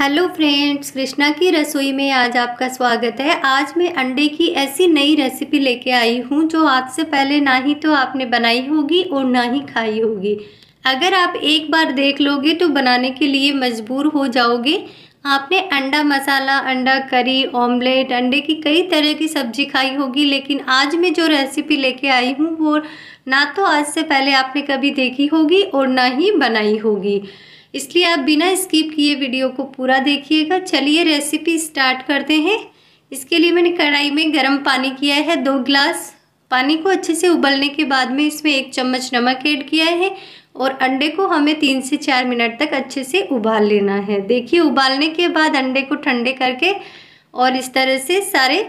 hello friends Krishna की रसोई में आज आपका स्वागत है आज मैं अंडे की ऐसी नई रेसिपी लेके आई हूँ जो आज से पहले ना ही तो आपने बनाई होगी और ना ही खाई होगी अगर आप एक बार देख लोगे तो बनाने के लिए मजबूर हो जाओगे आपने अंडा मसाला अंडा करी ऑमलेट अंडे की कई तरह की सब्जी खाई होगी लेकिन आज मैं जो रेसिपी लेके आई हूँ वो ना तो आज से पहले आपने कभी देखी होगी और ना ही बनाई होगी इसलिए आप बिना स्किप किए वीडियो को पूरा देखिएगा चलिए रेसिपी स्टार्ट करते हैं इसके लिए मैंने कढ़ाई में गर्म पानी किया है दो ग्लास पानी को अच्छे से उबलने के बाद में इसमें एक चम्मच नमक ऐड किया है और अंडे को हमें तीन से चार मिनट तक अच्छे से उबाल लेना है देखिए उबालने के बाद अंडे को ठंडे करके और इस तरह से सारे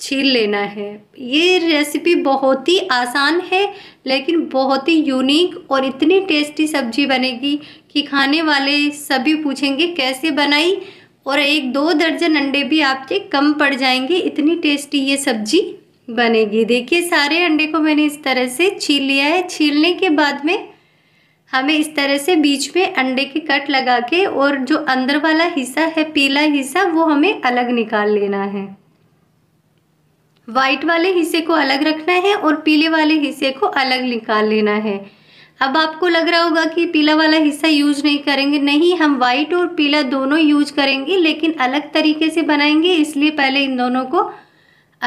छील लेना है ये रेसिपी बहुत ही आसान है लेकिन बहुत ही यूनिक और इतनी टेस्टी सब्जी बनेगी कि खाने वाले सभी पूछेंगे कैसे बनाई और एक दो दर्जन अंडे भी आपके कम पड़ जाएंगे इतनी टेस्टी ये सब्जी बनेगी देखिए सारे अंडे को मैंने इस तरह से छील लिया है छीलने के बाद में हमें इस तरह से बीच में अंडे के कट लगा के और जो अंदर वाला हिस्सा है पीला हिस्सा वो हमें अलग निकाल लेना है वाइट वाले हिस्से को अलग रखना है और पीले वाले हिस्से को अलग निकाल लेना है अब आपको लग रहा होगा कि पीला वाला हिस्सा यूज नहीं करेंगे नहीं हम व्हाइट और पीला दोनों यूज करेंगे लेकिन अलग तरीके से बनाएंगे इसलिए पहले इन दोनों को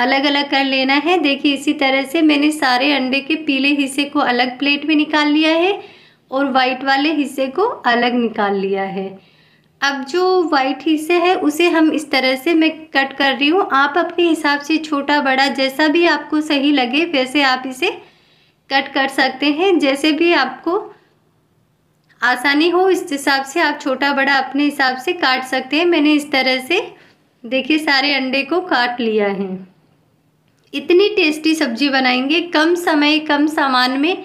अलग अलग कर लेना है देखिए इसी तरह से मैंने सारे अंडे के पीले हिस्से को अलग प्लेट में निकाल लिया है और वाइट वाले हिस्से को अलग निकाल लिया है अब जो वाइट हिस्से है उसे हम इस तरह से मैं कट कर रही हूँ आप अपने हिसाब से छोटा बड़ा जैसा भी आपको सही लगे वैसे आप इसे कट कर सकते हैं जैसे भी आपको आसानी हो इस हिसाब से आप छोटा बड़ा अपने हिसाब से काट सकते हैं मैंने इस तरह से देखिए सारे अंडे को काट लिया है इतनी टेस्टी सब्जी बनाएंगे कम समय कम सामान में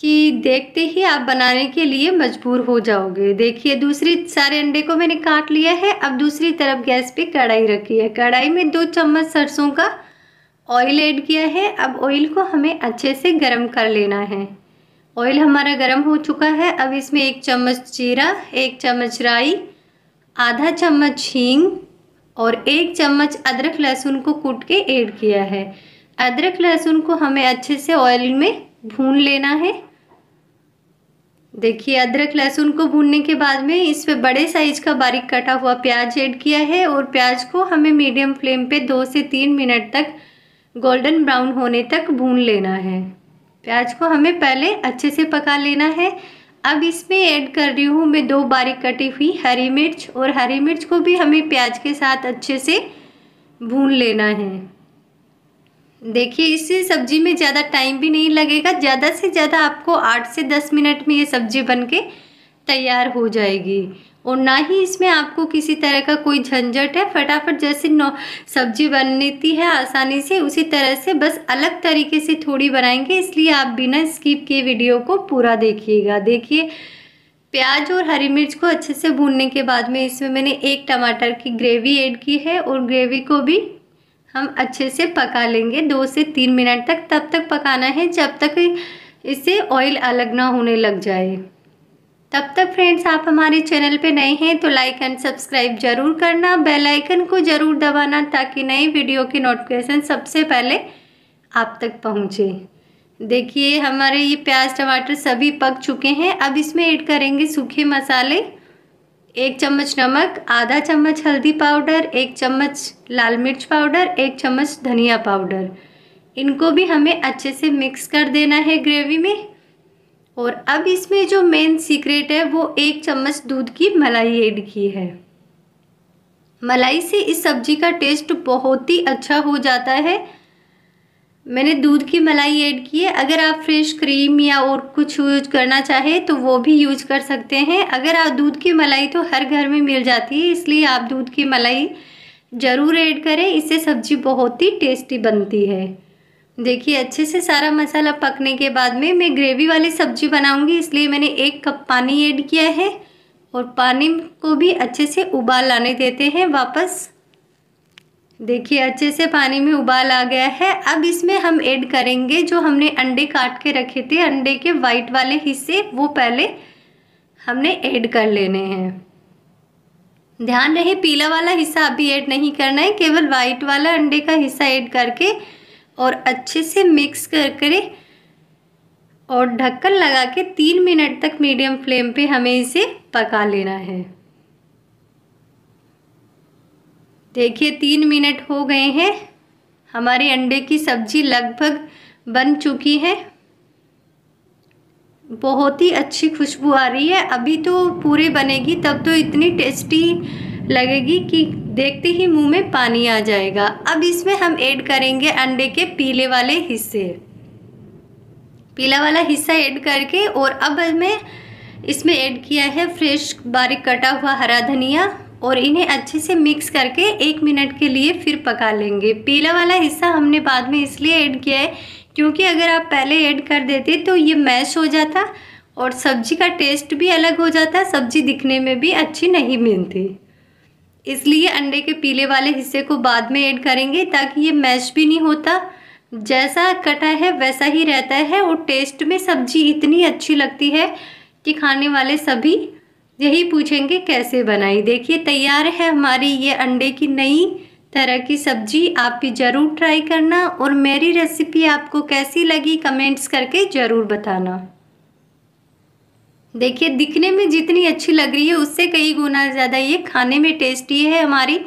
कि देखते ही आप बनाने के लिए मजबूर हो जाओगे देखिए दूसरी सारे अंडे को मैंने काट लिया है अब दूसरी तरफ गैस पे कढ़ाई रखी है कढ़ाई में दो चम्मच सरसों का ऑयल ऐड किया है अब ऑयल को हमें अच्छे से गर्म कर लेना है ऑयल हमारा गर्म हो चुका है अब इसमें एक चम्मच जीरा एक चम्मच राई आधा चम्मच हींग और एक चम्मच अदरक लहसुन को कूट के ऐड किया है अदरक लहसुन को हमें अच्छे से ऑयल में भून लेना है देखिए अदरक लहसुन को भूनने के बाद में इस पे बड़े साइज का बारीक कटा हुआ प्याज ऐड किया है और प्याज को हमें मीडियम फ्लेम पे दो से तीन मिनट तक गोल्डन ब्राउन होने तक भून लेना है प्याज को हमें पहले अच्छे से पका लेना है अब इसमें ऐड कर रही हूँ मैं दो बारीक कटी हुई हरी मिर्च और हरी मिर्च को भी हमें प्याज के साथ अच्छे से भून लेना है देखिए इस सब्ज़ी में ज़्यादा टाइम भी नहीं लगेगा ज़्यादा से ज़्यादा आपको आठ से दस मिनट में ये सब्ज़ी बन के तैयार हो जाएगी और ना ही इसमें आपको किसी तरह का कोई झंझट है फटाफट जैसे नो सब्जी बनती है आसानी से उसी तरह से बस अलग तरीके से थोड़ी बनाएंगे इसलिए आप बिना स्किप किए वीडियो को पूरा देखिएगा देखिए प्याज और हरी मिर्च को अच्छे से भूनने के बाद में इसमें मैंने एक टमाटर की ग्रेवी ऐड की है और ग्रेवी को भी हम अच्छे से पका लेंगे दो से तीन मिनट तक तब तक पकाना है जब तक इससे ऑयल अलग ना होने लग जाए तब तक फ्रेंड्स आप हमारे चैनल पे नए हैं तो लाइक एंड सब्सक्राइब जरूर करना बेल आइकन को ज़रूर दबाना ताकि नई वीडियो की नोटिफिकेशन सबसे पहले आप तक पहुँचे देखिए हमारे ये प्याज टमाटर सभी पक चुके हैं अब इसमें ऐड करेंगे सूखे मसाले एक चम्मच नमक आधा चम्मच हल्दी पाउडर एक चम्मच लाल मिर्च पाउडर एक चम्मच धनिया पाउडर इनको भी हमें अच्छे से मिक्स कर देना है ग्रेवी में और अब इसमें जो मेन सीक्रेट है वो एक चम्मच दूध की मलाई ऐड की है मलाई से इस सब्जी का टेस्ट बहुत ही अच्छा हो जाता है मैंने दूध की मलाई ऐड की है अगर आप फ्रेश क्रीम या और कुछ यूज करना चाहे तो वो भी यूज कर सकते हैं अगर आप दूध की मलाई तो हर घर में मिल जाती है इसलिए आप दूध की मलाई ज़रूर ऐड करें इससे सब्ज़ी बहुत ही टेस्टी बनती है देखिए अच्छे से सारा मसाला पकने के बाद में मैं ग्रेवी वाली सब्ज़ी बनाऊंगी इसलिए मैंने एक कप पानी ऐड किया है और पानी को भी अच्छे से उबाल आने देते हैं वापस देखिए अच्छे से पानी में उबाल आ गया है अब इसमें हम ऐड करेंगे जो हमने अंडे काट के रखे थे अंडे के वाइट वाले हिस्से वो पहले हमने ऐड कर लेने हैं ध्यान रहे पीला वाला हिस्सा अभी ऐड नहीं करना है केवल वाइट वाला अंडे का हिस्सा ऐड करके और अच्छे से मिक्स कर कर और ढक्कन लगा के तीन मिनट तक मीडियम फ्लेम पे हमें इसे पका लेना है देखिए तीन मिनट हो गए हैं हमारे अंडे की सब्जी लगभग बन चुकी है बहुत ही अच्छी खुशबू आ रही है अभी तो पूरे बनेगी तब तो इतनी टेस्टी लगेगी कि देखते ही मुंह में पानी आ जाएगा अब इसमें हम ऐड करेंगे अंडे के पीले वाले हिस्से पीला वाला हिस्सा ऐड करके और अब हमें इसमें ऐड किया है फ्रेश बारीक कटा हुआ हरा धनिया और इन्हें अच्छे से मिक्स करके एक मिनट के लिए फिर पका लेंगे पीला वाला हिस्सा हमने बाद में इसलिए ऐड किया है क्योंकि अगर आप पहले ऐड कर देते तो ये मैश हो जाता और सब्जी का टेस्ट भी अलग हो जाता सब्जी दिखने में भी अच्छी नहीं मिलती इसलिए अंडे के पीले वाले हिस्से को बाद में ऐड करेंगे ताकि ये मैश भी नहीं होता जैसा कटा है वैसा ही रहता है और टेस्ट में सब्जी इतनी अच्छी लगती है कि खाने वाले सभी यही पूछेंगे कैसे बनाई देखिए तैयार है हमारी ये अंडे की नई तरह की सब्जी आप भी ज़रूर ट्राई करना और मेरी रेसिपी आपको कैसी लगी कमेंट्स करके ज़रूर बताना देखिए दिखने में जितनी अच्छी लग रही है उससे कई गुना ज़्यादा ये खाने में टेस्टी है हमारी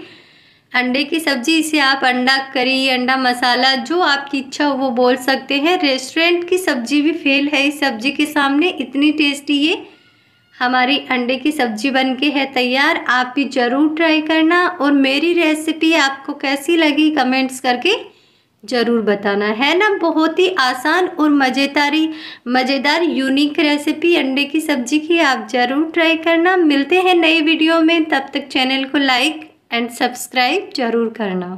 अंडे की सब्जी इसे आप अंडा करी अंडा मसाला जो आपकी इच्छा हो वो बोल सकते हैं रेस्टोरेंट की सब्जी भी फेल है इस सब्जी के सामने इतनी टेस्टी ये हमारी अंडे की सब्जी बन के है तैयार आप भी ज़रूर ट्राई करना और मेरी रेसिपी आपको कैसी लगी कमेंट्स करके ज़रूर बताना है ना बहुत ही आसान और मज़ेदारी मज़ेदार यूनिक रेसिपी अंडे की सब्जी की आप ज़रूर ट्राई करना मिलते हैं नई वीडियो में तब तक चैनल को लाइक एंड सब्सक्राइब ज़रूर करना